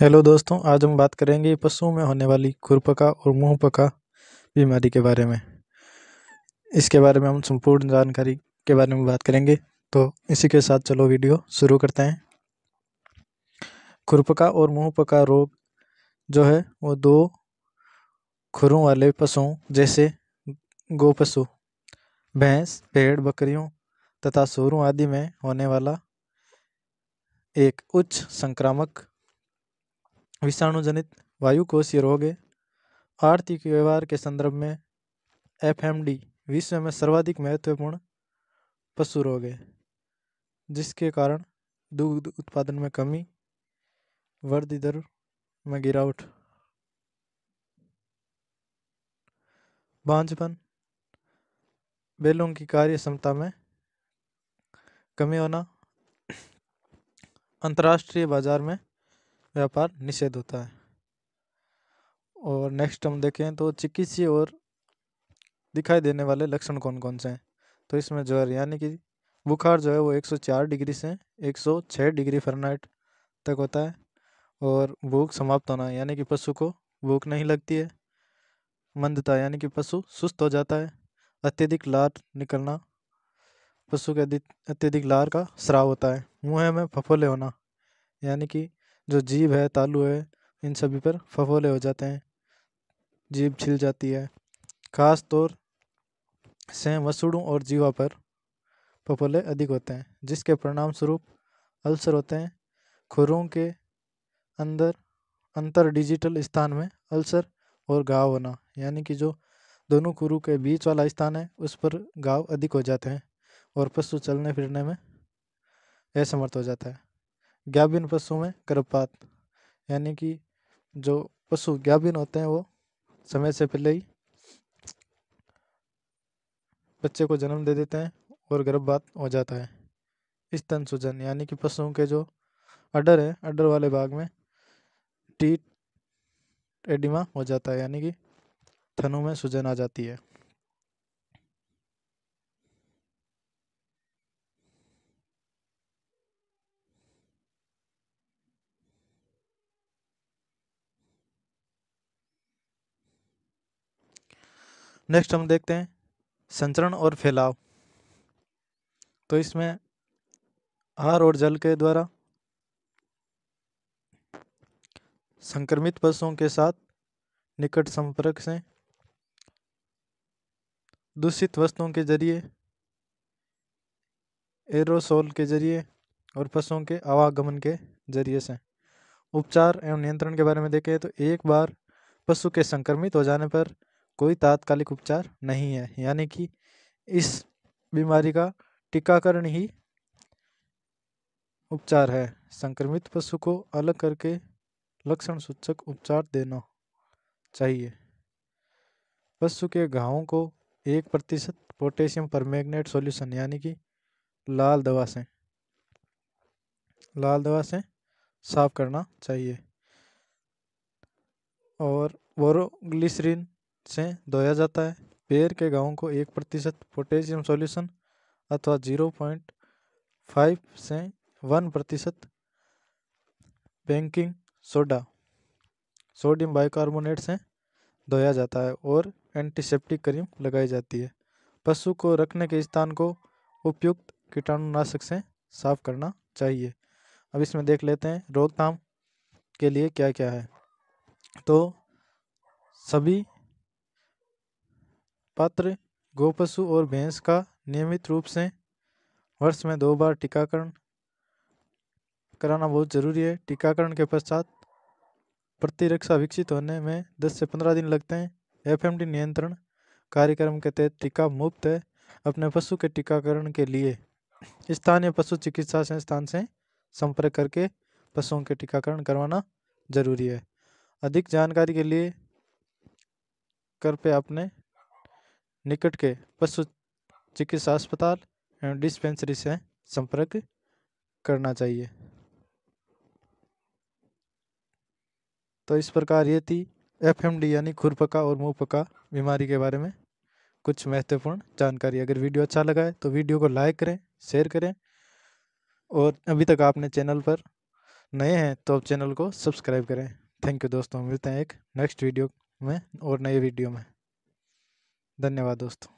hello दोस्तों आज हम बात करेंगे पशुओं में होने वाली खुरपका और मुँह पका बीमारी के बारे में इसके बारे में हम संपूर्ण जानकारी के बारे में बात करेंगे तो इसी के साथ चलो वीडियो शुरू करते हैं खुरपका और मुँह पका रोग जो है वो दो खुरों वाले पशुओं जैसे गो पशु भैंस भेड़ बकरियों तथा सोरों आदि में होने वाला एक उच्च संक्रामक विषाणुजनित कोषीय रोग आर्थिक व्यवहार के संदर्भ में एफएमडी विश्व में सर्वाधिक महत्वपूर्ण पशु रोग है जिसके कारण दूध उत्पादन में कमी वृद्धि दर में गिरावट बांझपन बैलों की कार्य क्षमता में कमी होना अंतर्राष्ट्रीय बाजार में व्यापार निषेध होता है और नेक्स्ट हम देखें तो चिकित्सीय और दिखाई देने वाले लक्षण कौन कौन से हैं तो इसमें ज्वर यानी कि बुखार जो है वो 104 डिग्री से 106 डिग्री फरनाइट तक होता है और भूख समाप्त होना यानी कि पशु को भूख नहीं लगती है मंदता यानी कि पशु सुस्त हो जाता है अत्यधिक लार निकलना पशु के अत्यधिक लार का श्राव होता है मुँह में फफोले होना यानी कि जो जीभ है तालू है इन सभी पर फफोले हो जाते हैं जीभ छिल जाती है खास तौर से वसूड़ों और जीवा पर फफोले अधिक होते हैं जिसके परिणाम स्वरूप अल्सर होते हैं खुरों के अंदर अंतर डिजिटल स्थान में अल्सर और घाव होना यानी कि जो दोनों कुरु के बीच वाला स्थान है उस पर घाव अधिक हो जाते हैं और पशु चलने फिरने में असमर्थ हो जाता है गाभिन पशु में गर्भपात यानी कि जो पशु गाभिन होते हैं वो समय से पहले ही बच्चे को जन्म दे देते हैं और गर्भपात हो जाता है स्तन सूजन यानी कि पशुओं के जो अडर है अडर वाले भाग में टीट एडिमा हो जाता है यानी कि थनों में सूजन आ जाती है नेक्स्ट हम देखते हैं संचरण और फैलाव तो इसमें आहार और जल के द्वारा संक्रमित पशुओं के साथ निकट संपर्क से दूषित वस्तुओं के जरिए एरोसोल के जरिए और पशुओं के आवागमन के जरिए से उपचार एवं नियंत्रण के बारे में देखें तो एक बार पशु के संक्रमित हो जाने पर कोई तात्कालिक उपचार नहीं है यानी कि इस बीमारी का टीकाकरण ही उपचार है संक्रमित पशु को अलग करके लक्षण सूचक उपचार देना चाहिए पशु के घावों को एक प्रतिशत पोटेशियम परमैग्नेट सॉल्यूशन यानी कि लाल दवा से लाल दवा से साफ करना चाहिए और बोरोग्लिसरीन से धोया जाता है पेड़ के घावों को एक प्रतिशत पोटेशियम सॉल्यूशन अथवा जीरो पॉइंट फाइव से वन प्रतिशत बैंकिंग सोडा सोडियम बाइकार्बोनेट से धोया जाता है और एंटीसेप्टिक क्रीम लगाई जाती है पशु को रखने के स्थान को उपयुक्त कीटाणुनाशक से साफ करना चाहिए अब इसमें देख लेते हैं रोकथाम के लिए क्या क्या है तो सभी पात्र गोपशु और भैंस का नियमित रूप से वर्ष में दो बार टीकाकरण कराना बहुत ज़रूरी है टीकाकरण के पश्चात प्रतिरक्षा विकसित होने में 10 से 15 दिन लगते हैं एफएमडी नियंत्रण कार्यक्रम के तहत टीका मुफ्त है अपने पशु के टीकाकरण के लिए स्थानीय पशु चिकित्सा संस्थान से संपर्क करके पशुओं के टीकाकरण करवाना जरूरी है अधिक जानकारी के लिए कृपया अपने निकट के पशु चिकित्सा अस्पताल एवं डिस्पेंसरी से संपर्क करना चाहिए तो इस प्रकार ये थी एफ यानी खुरपका और मुँह पका बीमारी के बारे में कुछ महत्वपूर्ण जानकारी अगर वीडियो अच्छा लगा है तो वीडियो को लाइक करें शेयर करें और अभी तक आपने चैनल पर नए हैं तो आप चैनल को सब्सक्राइब करें थैंक यू दोस्तों मिलते हैं एक नेक्स्ट वीडियो में और नए वीडियो में धन्यवाद दोस्तों